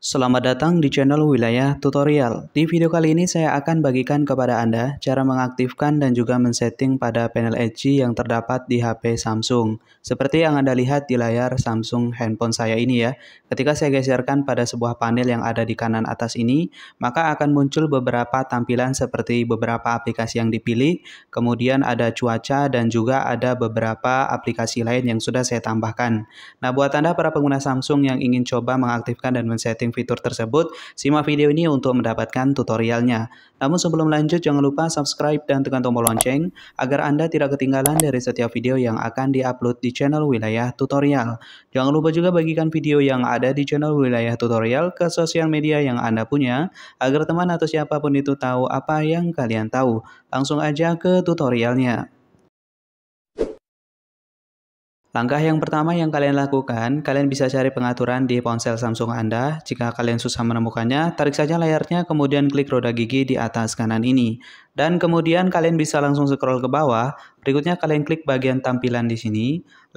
Selamat datang di channel Wilayah Tutorial. Di video kali ini saya akan bagikan kepada Anda cara mengaktifkan dan juga men-setting pada panel Edge yang terdapat di HP Samsung. Seperti yang Anda lihat di layar Samsung handphone saya ini ya. Ketika saya geserkan pada sebuah panel yang ada di kanan atas ini, maka akan muncul beberapa tampilan seperti beberapa aplikasi yang dipilih, kemudian ada cuaca dan juga ada beberapa aplikasi lain yang sudah saya tambahkan. Nah, buat Anda para pengguna Samsung yang ingin coba mengaktifkan dan men-setting setting fitur tersebut, simak video ini untuk mendapatkan tutorialnya. Namun sebelum lanjut, jangan lupa subscribe dan tekan tombol lonceng agar Anda tidak ketinggalan dari setiap video yang akan diupload di channel Wilayah Tutorial. Jangan lupa juga bagikan video yang ada di channel Wilayah Tutorial ke sosial media yang Anda punya agar teman atau siapapun itu tahu apa yang kalian tahu. Langsung aja ke tutorialnya. Langkah yang pertama yang kalian lakukan, kalian bisa cari pengaturan di ponsel Samsung Anda. Jika kalian susah menemukannya, tarik saja layarnya kemudian klik roda gigi di atas kanan ini. Dan kemudian kalian bisa langsung scroll ke bawah, berikutnya kalian klik bagian tampilan di sini.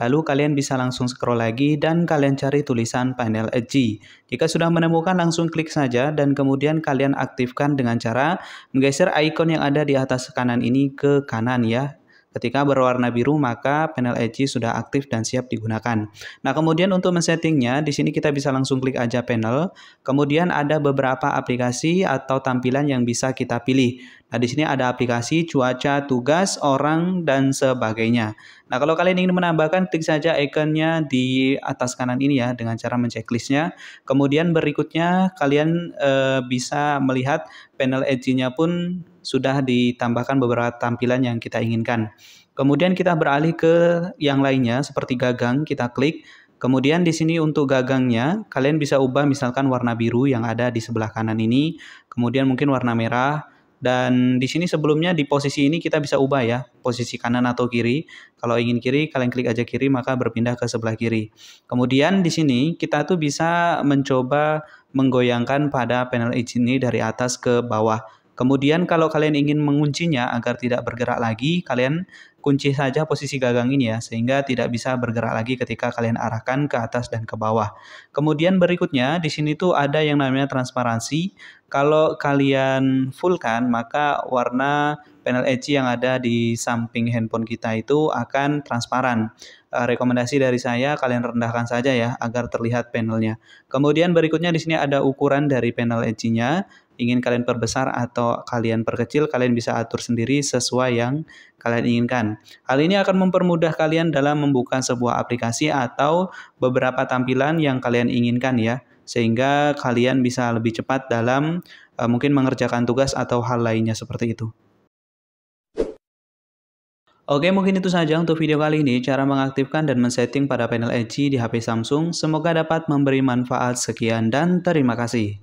Lalu kalian bisa langsung scroll lagi dan kalian cari tulisan panel edge. Jika sudah menemukan langsung klik saja dan kemudian kalian aktifkan dengan cara menggeser ikon yang ada di atas kanan ini ke kanan ya. Ketika berwarna biru, maka panel Edge sudah aktif dan siap digunakan. Nah, kemudian untuk men-settingnya, di sini kita bisa langsung klik aja panel. Kemudian ada beberapa aplikasi atau tampilan yang bisa kita pilih. Nah, di sini ada aplikasi, cuaca, tugas, orang, dan sebagainya. Nah, kalau kalian ingin menambahkan, klik saja ikonnya di atas kanan ini ya, dengan cara menceklisnya. Kemudian berikutnya, kalian e, bisa melihat panel Edge-nya pun sudah ditambahkan beberapa tampilan yang kita inginkan. Kemudian kita beralih ke yang lainnya seperti gagang, kita klik. Kemudian di sini untuk gagangnya, kalian bisa ubah misalkan warna biru yang ada di sebelah kanan ini, kemudian mungkin warna merah, dan di sini sebelumnya di posisi ini kita bisa ubah ya, posisi kanan atau kiri. Kalau ingin kiri, kalian klik aja kiri, maka berpindah ke sebelah kiri. Kemudian di sini kita tuh bisa mencoba menggoyangkan pada panel edge ini dari atas ke bawah. Kemudian kalau kalian ingin menguncinya agar tidak bergerak lagi, kalian kunci saja posisi gagang ini ya, sehingga tidak bisa bergerak lagi ketika kalian arahkan ke atas dan ke bawah. Kemudian berikutnya, di sini tuh ada yang namanya transparansi. Kalau kalian full kan maka warna panel edge yang ada di samping handphone kita itu akan transparan. Eh, rekomendasi dari saya, kalian rendahkan saja ya, agar terlihat panelnya. Kemudian berikutnya di sini ada ukuran dari panel edge-nya ingin kalian perbesar atau kalian perkecil, kalian bisa atur sendiri sesuai yang kalian inginkan. Hal ini akan mempermudah kalian dalam membuka sebuah aplikasi atau beberapa tampilan yang kalian inginkan ya, sehingga kalian bisa lebih cepat dalam uh, mungkin mengerjakan tugas atau hal lainnya seperti itu. Oke, mungkin itu saja untuk video kali ini, cara mengaktifkan dan men-setting pada panel Edge di HP Samsung. Semoga dapat memberi manfaat. Sekian dan terima kasih.